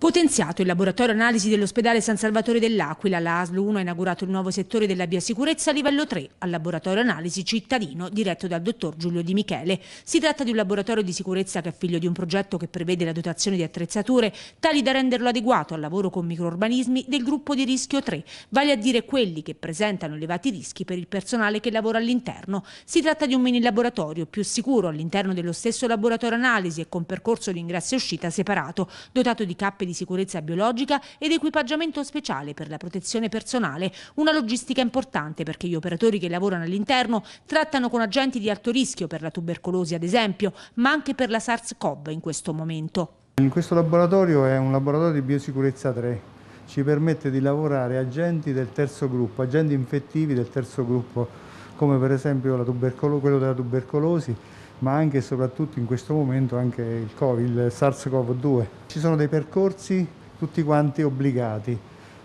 Potenziato il laboratorio analisi dell'ospedale San Salvatore dell'Aquila, la ASL 1 ha inaugurato il nuovo settore della biosicurezza livello 3 al laboratorio analisi cittadino diretto dal dottor Giulio Di Michele. Si tratta di un laboratorio di sicurezza che è figlio di un progetto che prevede la dotazione di attrezzature tali da renderlo adeguato al lavoro con microorganismi del gruppo di rischio 3, vale a dire quelli che presentano elevati rischi per il personale che lavora all'interno. Si tratta di un mini laboratorio più sicuro all'interno dello stesso laboratorio analisi e con percorso di ingresso e uscita separato, dotato di cappe di di sicurezza biologica ed equipaggiamento speciale per la protezione personale, una logistica importante perché gli operatori che lavorano all'interno trattano con agenti di alto rischio per la tubercolosi ad esempio, ma anche per la SARS-CoV in questo momento. In questo laboratorio è un laboratorio di biosicurezza 3, ci permette di lavorare agenti del terzo gruppo, agenti infettivi del terzo gruppo, come per esempio quello della tubercolosi, ma anche e soprattutto in questo momento anche il, il SARS-CoV-2. Ci sono dei percorsi tutti quanti obbligati.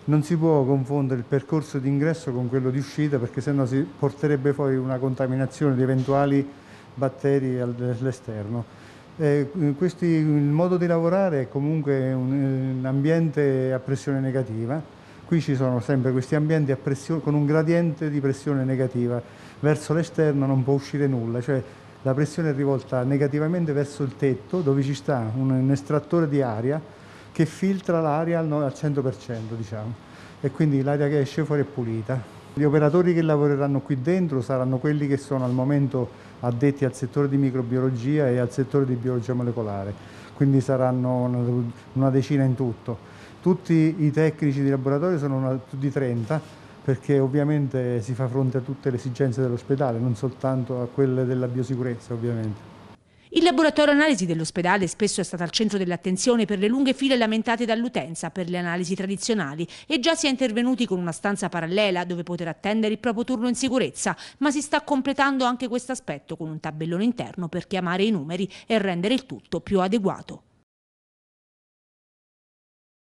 Non si può confondere il percorso di ingresso con quello di uscita perché sennò si porterebbe fuori una contaminazione di eventuali batteri all'esterno. Eh, questi, il modo di lavorare è comunque un, un, ambiente a pressione negativa. Qui ci sono sempre questi ambienti pressione, con un gradiente di pressione negativa. Verso l'esterno non può uscire nulla, cioè la pressione è rivolta negativamente verso il tetto dove ci sta un, un estrattore di aria che filtra l'aria al, al 100% diciamo e quindi l'aria che esce fuori è pulita. Gli operatori che lavoreranno qui dentro saranno quelli che sono al momento addetti al settore di microbiologia e al settore di biologia molecolare, quindi saranno una decina in tutto. Tutti i tecnici di laboratorio sono una, di 30 perché ovviamente si fa fronte a tutte le esigenze dell'ospedale, non soltanto a quelle della biosicurezza ovviamente. Il laboratorio analisi dell'ospedale spesso è stato al centro dell'attenzione per le lunghe file lamentate dall'utenza per le analisi tradizionali e già si è intervenuti con una stanza parallela dove poter attendere il proprio turno in sicurezza, ma si sta completando anche questo aspetto con un tabellone interno per chiamare i numeri e rendere il tutto più adeguato.